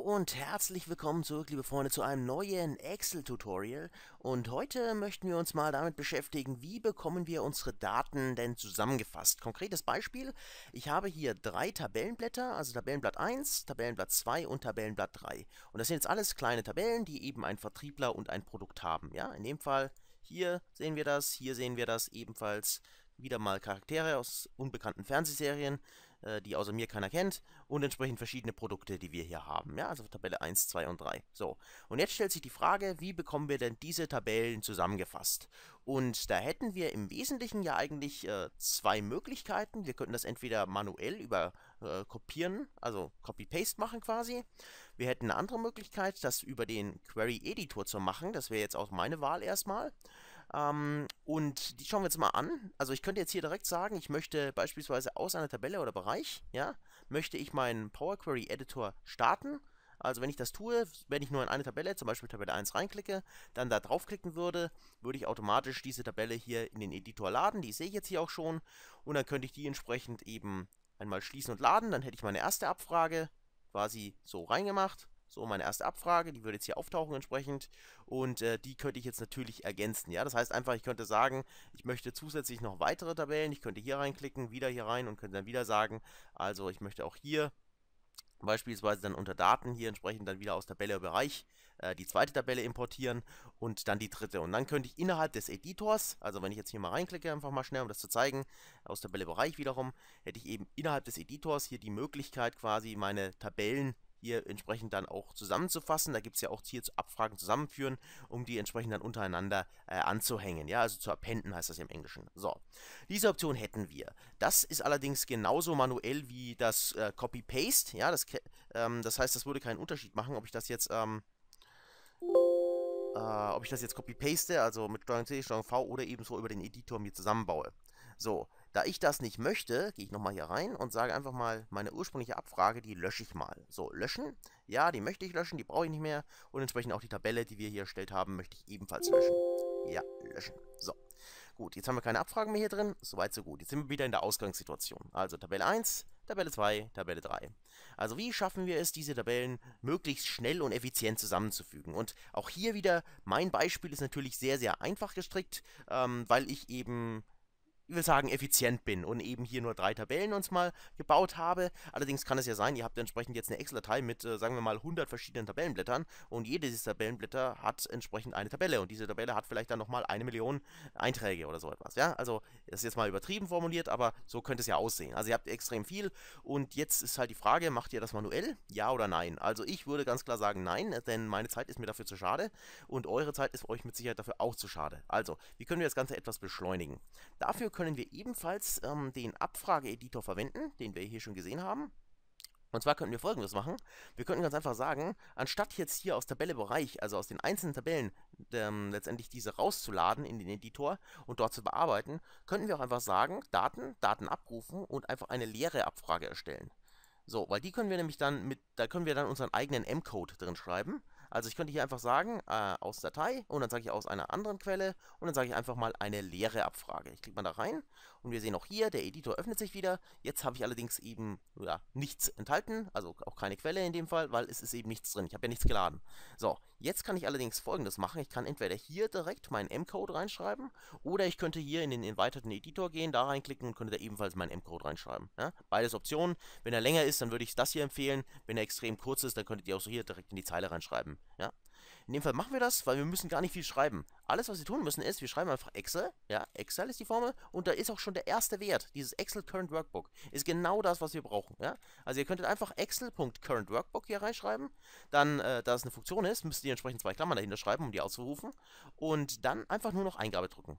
und herzlich willkommen zurück, liebe Freunde, zu einem neuen Excel-Tutorial. Und heute möchten wir uns mal damit beschäftigen, wie bekommen wir unsere Daten denn zusammengefasst. Konkretes Beispiel, ich habe hier drei Tabellenblätter, also Tabellenblatt 1, Tabellenblatt 2 und Tabellenblatt 3. Und das sind jetzt alles kleine Tabellen, die eben ein Vertriebler und ein Produkt haben. Ja, in dem Fall hier sehen wir das, hier sehen wir das ebenfalls wieder mal Charaktere aus unbekannten Fernsehserien äh, die außer mir keiner kennt und entsprechend verschiedene Produkte, die wir hier haben. Ja, also Tabelle 1, 2 und 3. So, und jetzt stellt sich die Frage, wie bekommen wir denn diese Tabellen zusammengefasst? Und da hätten wir im Wesentlichen ja eigentlich äh, zwei Möglichkeiten. Wir könnten das entweder manuell über äh, Kopieren, also Copy-Paste machen quasi. Wir hätten eine andere Möglichkeit, das über den Query-Editor zu machen. Das wäre jetzt auch meine Wahl erstmal. Ähm, und die schauen wir jetzt mal an. Also ich könnte jetzt hier direkt sagen, ich möchte beispielsweise aus einer Tabelle oder Bereich, ja, möchte ich meinen Power Query Editor starten. Also wenn ich das tue, wenn ich nur in eine Tabelle, zum Beispiel Tabelle 1 reinklicke, dann da draufklicken würde, würde ich automatisch diese Tabelle hier in den Editor laden. Die sehe ich jetzt hier auch schon. Und dann könnte ich die entsprechend eben einmal schließen und laden. Dann hätte ich meine erste Abfrage quasi so reingemacht. So, meine erste Abfrage, die würde jetzt hier auftauchen entsprechend und äh, die könnte ich jetzt natürlich ergänzen. Ja, das heißt einfach, ich könnte sagen, ich möchte zusätzlich noch weitere Tabellen. Ich könnte hier reinklicken, wieder hier rein und könnte dann wieder sagen, also ich möchte auch hier beispielsweise dann unter Daten hier entsprechend dann wieder aus Tabelle Bereich äh, die zweite Tabelle importieren und dann die dritte. Und dann könnte ich innerhalb des Editors, also wenn ich jetzt hier mal reinklicke, einfach mal schnell, um das zu zeigen, aus Tabelle Bereich wiederum, hätte ich eben innerhalb des Editors hier die Möglichkeit quasi meine Tabellen hier entsprechend dann auch zusammenzufassen. Da gibt es ja auch hier Abfragen zusammenführen, um die entsprechend dann untereinander äh, anzuhängen. Ja, also zu appenden heißt das im Englischen. So, diese Option hätten wir. Das ist allerdings genauso manuell wie das äh, Copy-Paste. Ja, das, ähm, das heißt, das würde keinen Unterschied machen, ob ich das jetzt... Ähm, äh, ob ich das jetzt copy-paste, also mit Steuerung C, Steuerung V oder ebenso über den Editor mir zusammenbaue. So, da ich das nicht möchte, gehe ich nochmal hier rein und sage einfach mal, meine ursprüngliche Abfrage, die lösche ich mal. So, löschen. Ja, die möchte ich löschen, die brauche ich nicht mehr. Und entsprechend auch die Tabelle, die wir hier erstellt haben, möchte ich ebenfalls löschen. Ja, löschen. So. Gut, jetzt haben wir keine Abfragen mehr hier drin. Soweit, so gut. Jetzt sind wir wieder in der Ausgangssituation. Also Tabelle 1, Tabelle 2, Tabelle 3. Also wie schaffen wir es, diese Tabellen möglichst schnell und effizient zusammenzufügen? Und auch hier wieder, mein Beispiel ist natürlich sehr, sehr einfach gestrickt, ähm, weil ich eben ich will sagen, effizient bin und eben hier nur drei Tabellen uns mal gebaut habe. Allerdings kann es ja sein, ihr habt entsprechend jetzt eine Excel-Datei mit, äh, sagen wir mal, 100 verschiedenen Tabellenblättern und jede dieser Tabellenblätter hat entsprechend eine Tabelle und diese Tabelle hat vielleicht dann nochmal eine Million Einträge oder so etwas, ja? Also, das ist jetzt mal übertrieben formuliert, aber so könnte es ja aussehen. Also, ihr habt extrem viel und jetzt ist halt die Frage, macht ihr das manuell? Ja oder nein? Also, ich würde ganz klar sagen, nein, denn meine Zeit ist mir dafür zu schade und eure Zeit ist euch mit Sicherheit dafür auch zu schade. Also, wie können wir das Ganze etwas beschleunigen? Dafür können können wir ebenfalls ähm, den Abfrage-Editor verwenden, den wir hier schon gesehen haben. Und zwar könnten wir folgendes machen. Wir könnten ganz einfach sagen, anstatt jetzt hier aus Tabellebereich, also aus den einzelnen Tabellen, ähm, letztendlich diese rauszuladen in den Editor und dort zu bearbeiten, könnten wir auch einfach sagen, Daten, Daten abrufen und einfach eine leere Abfrage erstellen. So, weil die können wir nämlich dann mit, da können wir dann unseren eigenen M-Code drin schreiben also ich könnte hier einfach sagen, äh, aus Datei und dann sage ich aus einer anderen Quelle und dann sage ich einfach mal eine leere Abfrage. Ich klicke mal da rein und wir sehen auch hier, der Editor öffnet sich wieder. Jetzt habe ich allerdings eben ja, nichts enthalten, also auch keine Quelle in dem Fall, weil es ist eben nichts drin. Ich habe ja nichts geladen. So, jetzt kann ich allerdings folgendes machen. Ich kann entweder hier direkt meinen M-Code reinschreiben oder ich könnte hier in den erweiterten Editor gehen, da reinklicken und könnte da ebenfalls meinen M-Code reinschreiben. Ja? Beides Optionen. Wenn er länger ist, dann würde ich das hier empfehlen. Wenn er extrem kurz ist, dann könntet ihr auch so hier direkt in die Zeile reinschreiben ja. In dem Fall machen wir das, weil wir müssen gar nicht viel schreiben. Alles, was wir tun müssen, ist, wir schreiben einfach Excel, ja, Excel ist die Formel, und da ist auch schon der erste Wert, dieses Excel Current Workbook, ist genau das, was wir brauchen, ja. Also ihr könntet einfach Excel.Current Workbook hier reinschreiben, dann, äh, da es eine Funktion ist, müsst ihr entsprechend zwei Klammern dahinter schreiben, um die auszurufen, und dann einfach nur noch Eingabe drücken.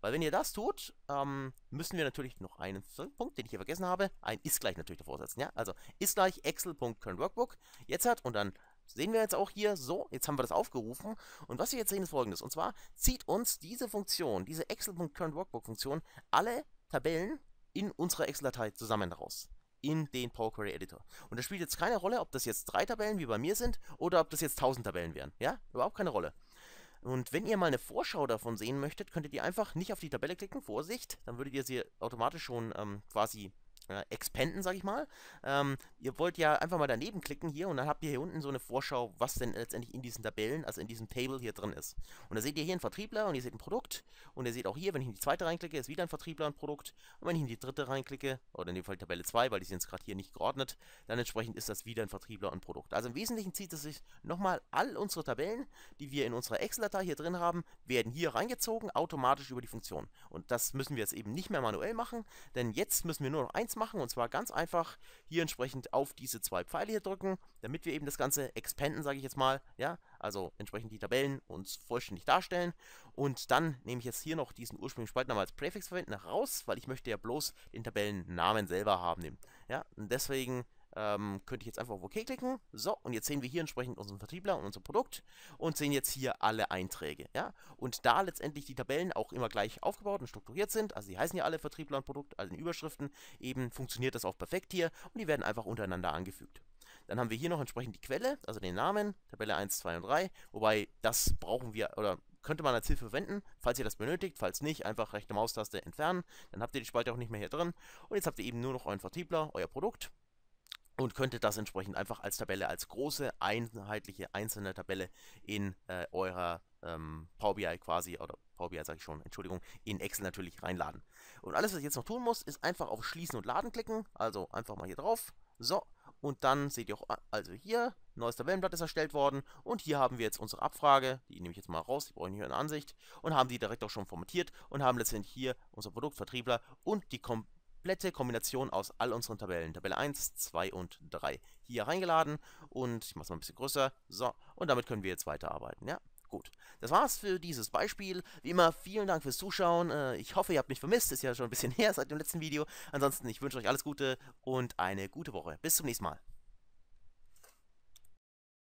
Weil wenn ihr das tut, ähm, müssen wir natürlich noch einen Punkt, den ich hier vergessen habe, ein ist gleich natürlich davor setzen, ja? Also ist gleich excel.currentworkbook, jetzt hat und dann Sehen wir jetzt auch hier, so, jetzt haben wir das aufgerufen. Und was wir jetzt sehen, ist folgendes. Und zwar zieht uns diese Funktion, diese Excel.CurrentWorkbook-Funktion, alle Tabellen in unserer Excel-Datei zusammen raus in den Power Query Editor. Und das spielt jetzt keine Rolle, ob das jetzt drei Tabellen wie bei mir sind oder ob das jetzt 1000 Tabellen wären. Ja, überhaupt keine Rolle. Und wenn ihr mal eine Vorschau davon sehen möchtet, könntet ihr einfach nicht auf die Tabelle klicken, Vorsicht, dann würdet ihr sie automatisch schon ähm, quasi äh, expanden, sag ich mal. Ähm, ihr wollt ja einfach mal daneben klicken hier und dann habt ihr hier unten so eine Vorschau, was denn letztendlich in diesen Tabellen, also in diesem Table hier drin ist. Und da seht ihr hier einen Vertriebler und ihr seht ein Produkt und ihr seht auch hier, wenn ich in die zweite reinklicke, ist wieder ein Vertriebler und ein Produkt und wenn ich in die dritte reinklicke, oder in dem Fall Tabelle 2, weil die sind jetzt gerade hier nicht geordnet, dann entsprechend ist das wieder ein Vertriebler und ein Produkt. Also im Wesentlichen zieht es sich nochmal all unsere Tabellen, die wir in unserer Excel-Datei hier drin haben, werden hier reingezogen, automatisch über die Funktion. Und das müssen wir jetzt eben nicht mehr manuell machen, denn jetzt müssen wir nur noch eins 1 machen. Und zwar ganz einfach hier entsprechend auf diese zwei Pfeile hier drücken, damit wir eben das Ganze expanden, sage ich jetzt mal. Ja, also entsprechend die Tabellen uns vollständig darstellen. Und dann nehme ich jetzt hier noch diesen ursprünglichen Spalt als Präfix verwenden, raus, weil ich möchte ja bloß den Tabellennamen selber haben. Ja, und deswegen ähm, könnte ich jetzt einfach auf OK klicken. So, und jetzt sehen wir hier entsprechend unseren Vertriebler und unser Produkt und sehen jetzt hier alle Einträge. Ja? Und da letztendlich die Tabellen auch immer gleich aufgebaut und strukturiert sind, also die heißen ja alle Vertriebler und Produkt, also in Überschriften, eben funktioniert das auch perfekt hier und die werden einfach untereinander angefügt. Dann haben wir hier noch entsprechend die Quelle, also den Namen, Tabelle 1, 2 und 3, wobei das brauchen wir oder könnte man als Hilfe verwenden, falls ihr das benötigt, falls nicht, einfach rechte Maustaste entfernen, dann habt ihr die Spalte auch nicht mehr hier drin und jetzt habt ihr eben nur noch euren Vertriebler, euer Produkt und könntet das entsprechend einfach als Tabelle, als große, einheitliche, einzelne Tabelle in äh, eurer ähm, Power BI quasi, oder Power BI sage ich schon, Entschuldigung, in Excel natürlich reinladen. Und alles, was ich jetzt noch tun muss, ist einfach auf Schließen und Laden klicken, also einfach mal hier drauf, so, und dann seht ihr auch, ah, also hier, neues Tabellenblatt ist erstellt worden und hier haben wir jetzt unsere Abfrage, die nehme ich jetzt mal raus, die brauche ich nicht in Ansicht, und haben die direkt auch schon formatiert und haben letztendlich hier unser Produktvertriebler und die Kompetenz komplette Kombination aus all unseren Tabellen. Tabelle 1, 2 und 3 hier reingeladen und ich mache es mal ein bisschen größer. So, und damit können wir jetzt weiterarbeiten, ja? Gut, das war's für dieses Beispiel. Wie immer, vielen Dank fürs Zuschauen. Äh, ich hoffe, ihr habt mich vermisst. Ist ja schon ein bisschen her seit dem letzten Video. Ansonsten, ich wünsche euch alles Gute und eine gute Woche. Bis zum nächsten Mal.